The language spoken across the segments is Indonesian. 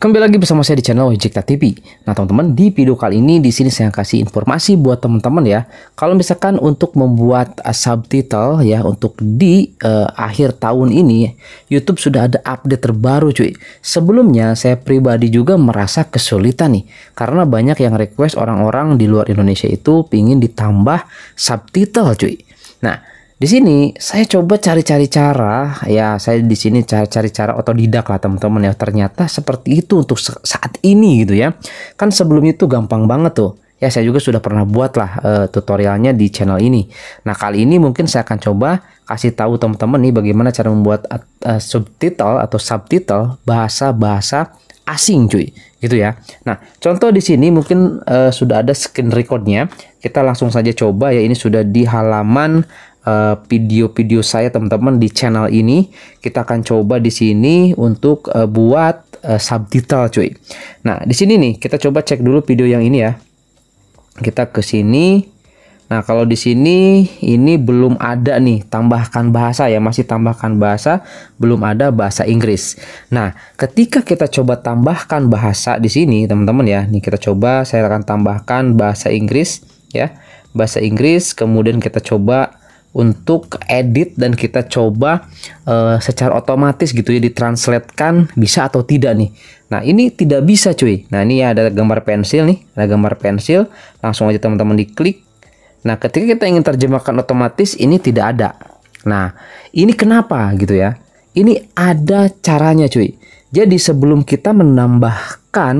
Kembali lagi bersama saya di channel Ojekta TV. Nah teman-teman di video kali ini di sini saya kasih informasi buat teman-teman ya. Kalau misalkan untuk membuat uh, subtitle ya untuk di uh, akhir tahun ini YouTube sudah ada update terbaru cuy. Sebelumnya saya pribadi juga merasa kesulitan nih karena banyak yang request orang-orang di luar Indonesia itu pingin ditambah subtitle cuy. Nah di sini saya coba cari-cari cara, ya saya di sini cari-cari cara otodidak lah teman-teman ya. Ternyata seperti itu untuk saat ini gitu ya. Kan sebelumnya itu gampang banget tuh. Ya saya juga sudah pernah buat lah uh, tutorialnya di channel ini. Nah kali ini mungkin saya akan coba kasih tahu teman-teman nih bagaimana cara membuat uh, subtitle atau subtitle bahasa-bahasa asing cuy gitu ya. Nah contoh di sini mungkin uh, sudah ada screen recordnya. Kita langsung saja coba ya ini sudah di halaman Eh, video-video uh, saya teman-teman di channel ini kita akan coba di sini untuk uh, buat uh, subtitle cuy. Nah, di sini nih kita coba cek dulu video yang ini ya. Kita ke sini. Nah, kalau di sini ini belum ada nih tambahkan bahasa ya, masih tambahkan bahasa, belum ada bahasa Inggris. Nah, ketika kita coba tambahkan bahasa di sini, teman-teman ya. Nih kita coba saya akan tambahkan bahasa Inggris ya. Bahasa Inggris, kemudian kita coba untuk edit dan kita coba uh, secara otomatis gitu ya ditranslatekan bisa atau tidak nih. Nah, ini tidak bisa cuy. Nah, ini ada gambar pensil nih, ada gambar pensil, langsung aja teman-teman diklik. Nah, ketika kita ingin terjemahkan otomatis ini tidak ada. Nah, ini kenapa gitu ya? Ini ada caranya cuy. Jadi sebelum kita menambahkan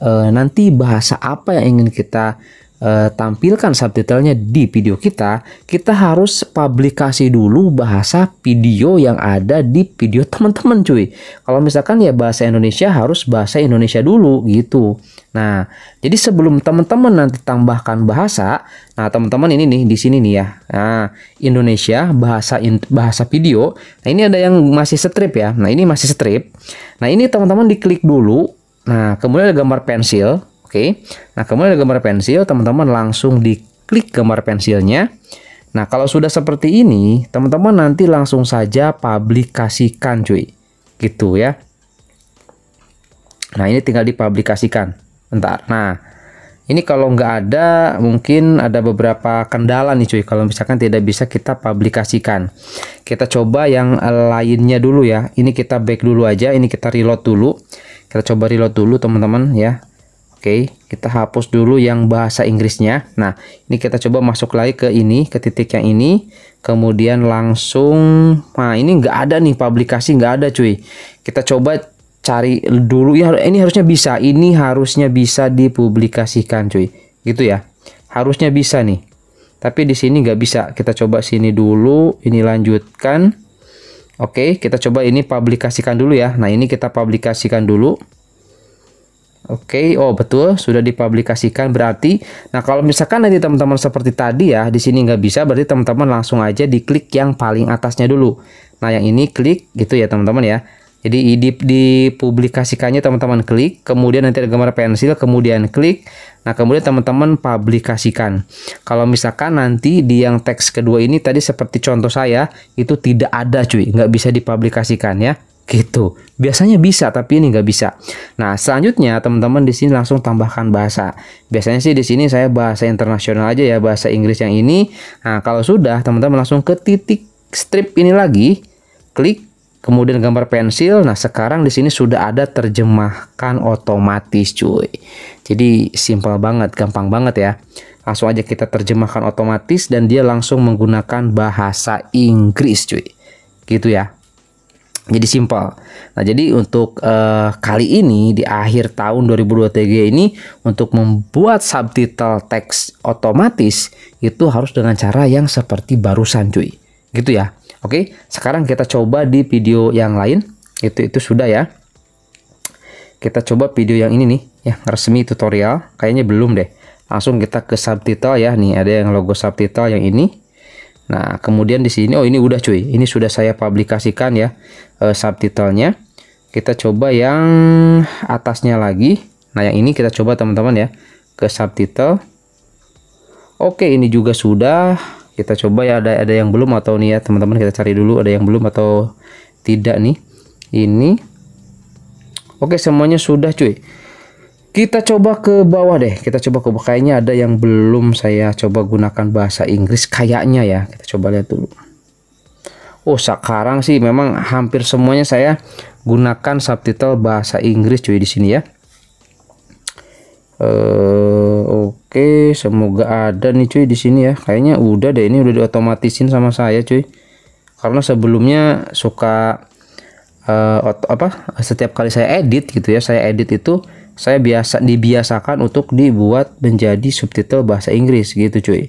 uh, nanti bahasa apa yang ingin kita uh, tampilkan subtitlenya di video kita, kita harus publikasi dulu bahasa video yang ada di video teman-teman cuy. Kalau misalkan ya bahasa Indonesia harus bahasa Indonesia dulu gitu. Nah, jadi sebelum teman-teman nanti tambahkan bahasa, nah teman-teman ini nih di sini nih ya. Nah, Indonesia bahasa in, bahasa video. Nah, ini ada yang masih strip ya. Nah, ini masih strip. Nah, ini teman-teman diklik dulu. Nah, kemudian ada gambar pensil. Oke. Nah, kemudian ada gambar pensil, teman-teman langsung diklik gambar pensilnya. Nah, kalau sudah seperti ini, teman-teman nanti langsung saja publikasikan, cuy. Gitu ya. Nah, ini tinggal dipublikasikan. Bentar. Nah, ini kalau nggak ada, mungkin ada beberapa kendala nih cuy. Kalau misalkan tidak bisa kita publikasikan. Kita coba yang lainnya dulu ya. Ini kita back dulu aja, ini kita reload dulu. Kita coba reload dulu teman-teman ya. Oke, kita hapus dulu yang bahasa Inggrisnya. Nah, ini kita coba masuk lagi ke ini, ke titik yang ini. Kemudian langsung, nah ini nggak ada nih publikasi, nggak ada cuy. Kita coba cari dulu ya ini harusnya bisa ini harusnya bisa dipublikasikan cuy gitu ya harusnya bisa nih tapi di sini nggak bisa kita coba sini dulu ini lanjutkan oke kita coba ini publikasikan dulu ya nah ini kita publikasikan dulu Oke, okay. oh betul, sudah dipublikasikan berarti. Nah, kalau misalkan nanti teman-teman seperti tadi ya, di sini nggak bisa, berarti teman-teman langsung aja diklik yang paling atasnya dulu. Nah, yang ini klik gitu ya teman-teman ya. Jadi di, dipublikasikannya teman-teman klik, kemudian nanti ada gambar pensil, kemudian klik. Nah, kemudian teman-teman publikasikan. Kalau misalkan nanti di yang teks kedua ini tadi seperti contoh saya, itu tidak ada cuy, nggak bisa dipublikasikan ya gitu. Biasanya bisa, tapi ini nggak bisa. Nah, selanjutnya teman-teman di sini langsung tambahkan bahasa. Biasanya sih di sini saya bahasa internasional aja ya, bahasa Inggris yang ini. Nah, kalau sudah teman-teman langsung ke titik strip ini lagi, klik kemudian gambar pensil. Nah, sekarang di sini sudah ada terjemahkan otomatis, cuy. Jadi simpel banget, gampang banget ya. Langsung aja kita terjemahkan otomatis dan dia langsung menggunakan bahasa Inggris, cuy. Gitu ya jadi simpel. Nah, jadi untuk uh, kali ini di akhir tahun 2023 ini untuk membuat subtitle teks otomatis itu harus dengan cara yang seperti barusan cuy. Gitu ya. Oke, sekarang kita coba di video yang lain. Itu itu sudah ya. Kita coba video yang ini nih, Ya resmi tutorial. Kayaknya belum deh. Langsung kita ke subtitle ya. Nih ada yang logo subtitle yang ini. Nah, kemudian di sini oh ini udah cuy. Ini sudah saya publikasikan ya uh, subtitlenya. Kita coba yang atasnya lagi. Nah, yang ini kita coba teman-teman ya ke subtitle. Oke, ini juga sudah. Kita coba ya ada ada yang belum atau nih ya teman-teman kita cari dulu ada yang belum atau tidak nih. Ini Oke, semuanya sudah cuy. Kita coba ke bawah deh. Kita coba ke bawah. Kayaknya ada yang belum saya coba gunakan bahasa Inggris. Kayaknya ya. Kita coba lihat dulu. Oh sekarang sih memang hampir semuanya saya gunakan subtitle bahasa Inggris cuy di sini ya. Eh, Oke, semoga ada nih cuy di sini ya. Kayaknya udah deh ini udah diotomatisin sama saya cuy. Karena sebelumnya suka uh, apa setiap kali saya edit gitu ya saya edit itu saya biasa dibiasakan untuk dibuat menjadi subtitle bahasa Inggris gitu cuy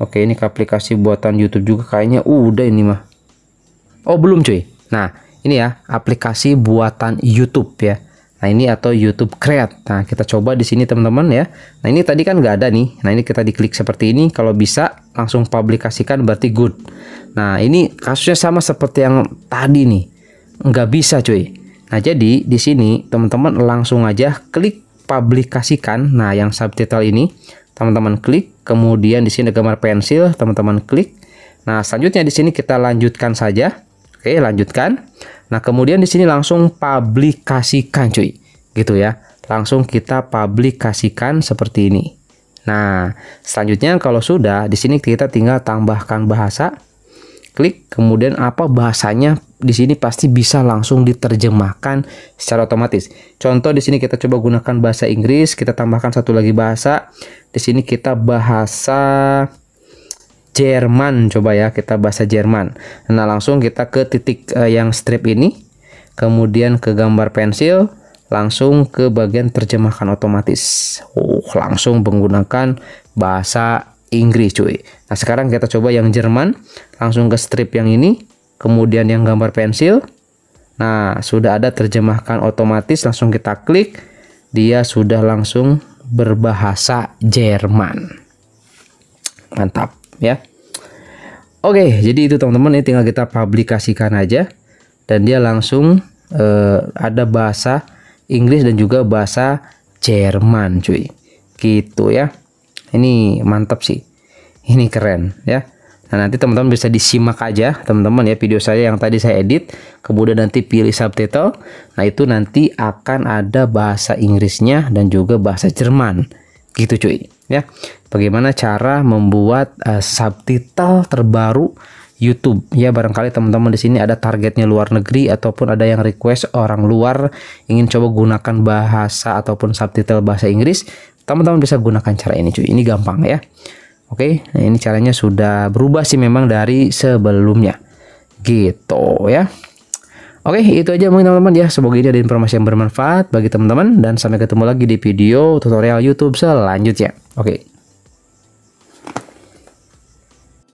oke ini ke aplikasi buatan YouTube juga kayaknya uh, udah ini mah oh belum cuy nah ini ya aplikasi buatan YouTube ya nah ini atau YouTube Create nah kita coba di sini teman-teman ya nah ini tadi kan nggak ada nih nah ini kita diklik seperti ini kalau bisa langsung publikasikan berarti good nah ini kasusnya sama seperti yang tadi nih nggak bisa cuy nah jadi di sini teman-teman langsung aja klik publikasikan nah yang subtitle ini teman-teman klik kemudian di sini gambar pensil teman-teman klik nah selanjutnya di sini kita lanjutkan saja oke lanjutkan nah kemudian di sini langsung publikasikan cuy gitu ya langsung kita publikasikan seperti ini nah selanjutnya kalau sudah di sini kita tinggal tambahkan bahasa klik kemudian apa bahasanya di sini pasti bisa langsung diterjemahkan secara otomatis. Contoh di sini kita coba gunakan bahasa Inggris, kita tambahkan satu lagi bahasa. Di sini kita bahasa Jerman coba ya, kita bahasa Jerman. Nah, langsung kita ke titik uh, yang strip ini. Kemudian ke gambar pensil, langsung ke bagian terjemahkan otomatis. Oh, langsung menggunakan bahasa Inggris cuy. Nah sekarang kita coba yang Jerman, langsung ke strip yang ini, kemudian yang gambar pensil. Nah sudah ada terjemahkan otomatis, langsung kita klik, dia sudah langsung berbahasa Jerman. Mantap ya. Oke, jadi itu teman-teman ini tinggal kita publikasikan aja dan dia langsung eh, ada bahasa Inggris dan juga bahasa Jerman cuy. Gitu ya ini mantap sih ini keren ya Nah, nanti teman-teman bisa disimak aja, teman-teman ya video saya yang tadi saya edit, kemudian nanti pilih subtitle. Nah, itu nanti akan ada bahasa Inggrisnya dan juga bahasa Jerman. Gitu cuy, ya. Bagaimana cara membuat uh, subtitle terbaru YouTube ya barangkali teman-teman di sini ada targetnya luar negeri ataupun ada yang request orang luar ingin coba gunakan bahasa ataupun subtitle bahasa Inggris teman-teman bisa gunakan cara ini cuy ini gampang ya Oke, nah ini caranya sudah berubah sih memang dari sebelumnya. Gitu ya. Oke, itu aja mungkin teman-teman ya. Semoga ini ada informasi yang bermanfaat bagi teman-teman dan sampai ketemu lagi di video tutorial YouTube selanjutnya. Oke.